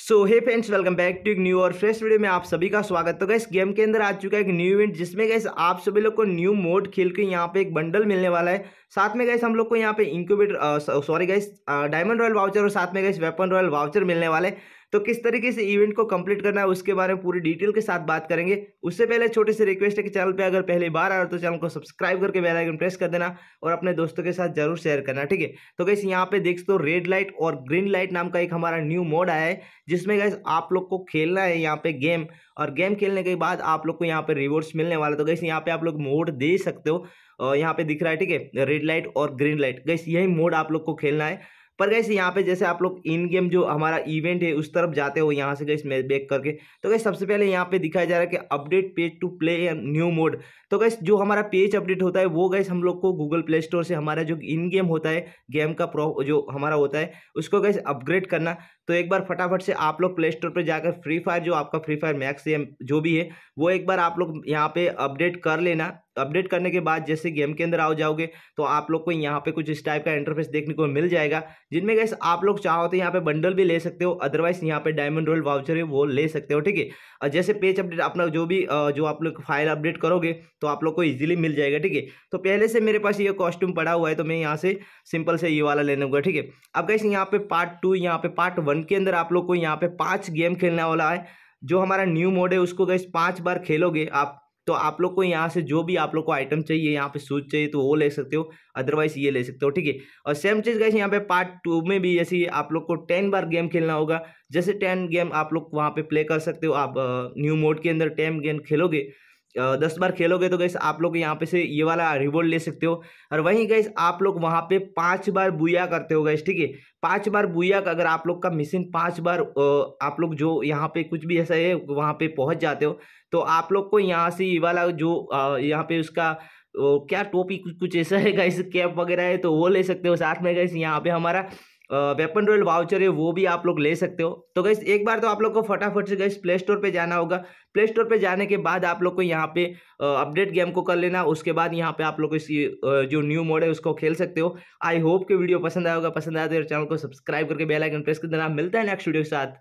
so hey friends welcome back to एक new और fresh video में आप सभी का स्वागत तो गैस गेम के अंदर आ चुका है एक न्यू इवेंट जिसमें गैस आप सभी लोग को न्यू मोड खेल के यहाँ पे एक बंडल मिलने वाला है साथ में गैस हम लोग को यहाँ पे incubator sorry guys diamond royal voucher और साथ में गैस वेपन रॉयल वाउचर मिलने वाले तो किस तरीके से इवेंट को कंप्लीट करना है उसके बारे में पूरी डिटेल के साथ बात करेंगे उससे पहले छोटे से रिक्वेस्ट है कि चैनल पर अगर पहली बार आ आए तो चैनल को सब्सक्राइब करके बेलाइकन प्रेस कर देना और अपने दोस्तों के साथ जरूर शेयर करना ठीक है तो गैस यहाँ पे देख दो रेड लाइट और ग्रीन लाइट नाम का एक हमारा न्यू मोड आया है जिसमें गैस आप लोग को खेलना है यहाँ पे गेम और गेम खेलने के बाद आप लोग को यहाँ पे रिवॉर्ड्स मिलने वाला तो गैस यहाँ पे आप लोग मोड दे सकते हो यहाँ पे दिख रहा है ठीक है रेड लाइट और ग्रीन लाइट गैस यही मोड आप लोग को खेलना है पर गैस यहाँ पे जैसे आप लोग इन गेम जो हमारा इवेंट है उस तरफ जाते हो यहाँ से गैस मैच बैक करके तो गैस सबसे पहले यहाँ पे दिखाया जा रहा है कि update page to play new mode तो गैस जो हमारा पेज अपडेट होता है वो गैस हम लोग को गूगल प्ले स्टोर से हमारा जो इन गेम होता है गेम का प्रो जो हमारा होता है उसको गैस अपग्रेड करना तो एक बार फटाफट से आप लोग प्ले स्टोर पर जाकर फ्री फायर जो आपका फ्री फायर मैक्स जो भी है वो एक बार आप लोग यहाँ पे अपडेट कर लेना अपडेट करने के बाद जैसे गेम के अंदर आओ जाओगे तो आप लोग को यहाँ पे कुछ इस टाइप का इंटरफेस देखने को मिल जाएगा जिनमें गैस आप लोग चाहो तो यहाँ पे बंडल भी ले सकते हो अदरवाइज यहाँ पे डायमंड रोल वाउचर है वो ले सकते हो ठीक है और जैसे पेज अपडेट अपना जो भी जो आप लोग फाइल अपडेट करोगे तो आप लोग को ईजिली मिल जाएगा ठीक है तो पहले से मेरे पास ये कॉस्ट्यूम पड़ा हुआ है तो मैं यहाँ से सिंपल से ये वाला ले लूँगा ठीक है अब गैस यहाँ पे पार्ट टू यहाँ पे पार्ट वन के अंदर आप लोग को यहाँ पे पाँच गेम खेलने वाला है जो हमारा न्यू मोड है उसको गैस पाँच बार खेलोगे आप तो आप लोग को यहाँ से जो भी आप लोग को आइटम चाहिए यहाँ पे सूज चाहिए तो वो ले सकते हो अदरवाइज ये ले सकते हो ठीक है और सेम चीज़ गाइस यहाँ पे पार्ट टू में भी जैसे आप लोग को टेन बार गेम खेलना होगा जैसे टेन गेम आप लोग वहाँ पे प्ले कर सकते हो आप न्यू मोड के अंदर टेन गेम खेलोगे दस बार खेलोगे तो गैस आप लोग यहाँ पे से ये वाला रिवॉर्ड ले सकते हो और वहीं गैस आप लोग वहाँ पे पाँच बार बुया करते हो गैस ठीक है पाँच बार बुया का अगर आप लोग का मिशन पाँच बार आप लोग जो यहाँ पे कुछ भी ऐसा है वहाँ पे पहुँच जाते हो तो आप लोग को यहाँ से ये वाला जो यहाँ पे उसका क्या टोपी कुछ कुछ ऐसा है गैस कैप वगैरह है तो वो ले सकते हो साथ में गैस यहाँ पे हमारा वेपन रॉयल वाउचर है वो भी आप लोग ले सकते हो तो गैस एक बार तो आप लोग को फटाफट से गैस प्ले स्टोर पर जाना होगा प्ले स्टोर पर जाने के बाद आप लोग को यहाँ पे अपडेट गेम को कर लेना उसके बाद यहाँ पे आप लोग इसकी जो न्यू मोड है उसको खेल सकते हो आई होप कि वीडियो पसंद आएगा पसंद आया तो चैनल को सब्सक्राइब करके बेलाइकन प्रेस कर देना मिलता है नेक्स्ट वीडियो के साथ